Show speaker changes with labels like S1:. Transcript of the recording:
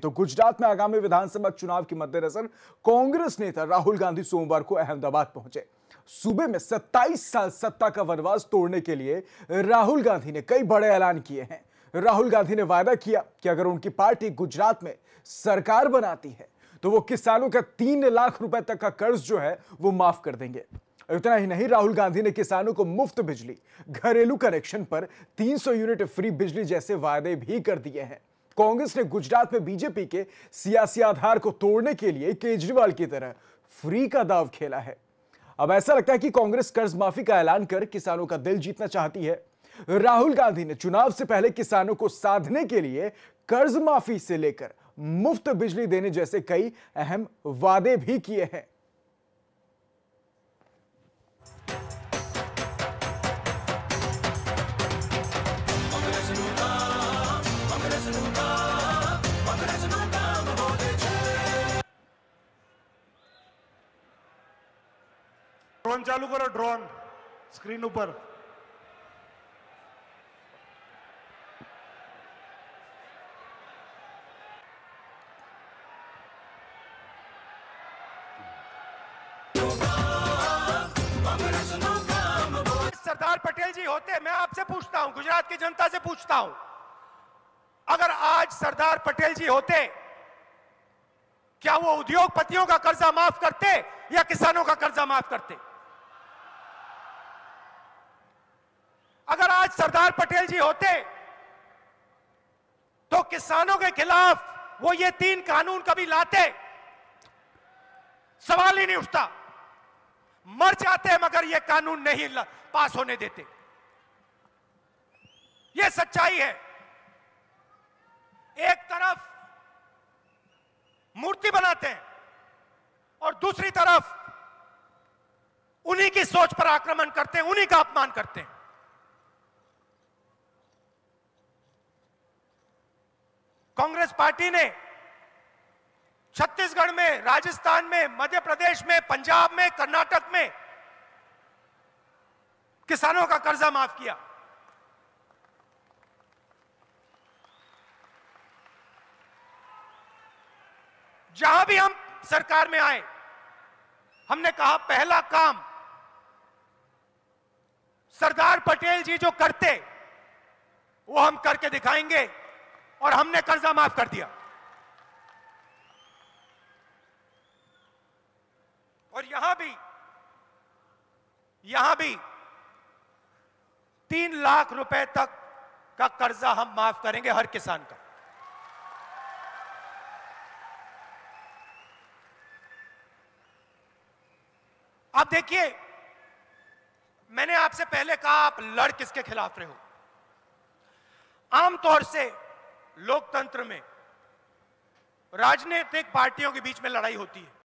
S1: तो गुजरात में आगामी विधानसभा चुनाव के मद्देनजर कांग्रेस नेता राहुल गांधी सोमवार को अहमदाबाद पहुंचे सूबे में 27 साल सत्ता का वनवास तोड़ने के लिए राहुल गांधी ने कई बड़े ऐलान किए हैं राहुल गांधी ने वादा किया कि अगर उनकी पार्टी गुजरात में सरकार बनाती है तो वो किसानों का तीन लाख रुपए तक का कर्ज जो है वो माफ कर देंगे इतना ही नहीं राहुल गांधी ने किसानों को मुफ्त बिजली घरेलू कनेक्शन पर 300 यूनिट फ्री बिजली जैसे वायदे भी कर दिए हैं कांग्रेस ने गुजरात में बीजेपी के सियासी आधार को तोड़ने के लिए केजरीवाल की तरह फ्री का दाव खेला है अब ऐसा लगता है कि कांग्रेस कर्ज माफी का ऐलान कर किसानों का दिल जीतना चाहती है राहुल गांधी ने चुनाव से पहले किसानों को साधने के लिए कर्ज माफी से लेकर मुफ्त बिजली देने जैसे कई अहम वादे भी किए हैं
S2: ड्रोन चालू करो ड्रोन स्क्रीन ऊपर सरदार पटेल जी होते मैं आपसे पूछता हूं गुजरात की जनता से पूछता हूं अगर आज सरदार पटेल जी होते क्या वो उद्योगपतियों का कर्जा माफ करते या किसानों का कर्जा माफ करते आज सरदार पटेल जी होते तो किसानों के खिलाफ वो ये तीन कानून कभी लाते सवाल ही नहीं उठता मर जाते मगर ये कानून नहीं पास होने देते ये सच्चाई है एक तरफ मूर्ति बनाते हैं और दूसरी तरफ उन्हीं की सोच पर आक्रमण करते हैं उन्हीं का अपमान करते हैं कांग्रेस पार्टी ने छत्तीसगढ़ में राजस्थान में मध्य प्रदेश में पंजाब में कर्नाटक में किसानों का कर्जा माफ किया जहां भी हम सरकार में आए हमने कहा पहला काम सरदार पटेल जी जो करते वो हम करके दिखाएंगे और हमने कर्जा माफ कर दिया और यहां भी यहां भी तीन लाख रुपए तक का कर्जा हम माफ करेंगे हर किसान का आप देखिए मैंने आपसे पहले कहा आप लड़ किसके खिलाफ रहे हो आमतौर से लोकतंत्र में राजनीतिक पार्टियों के बीच में लड़ाई होती है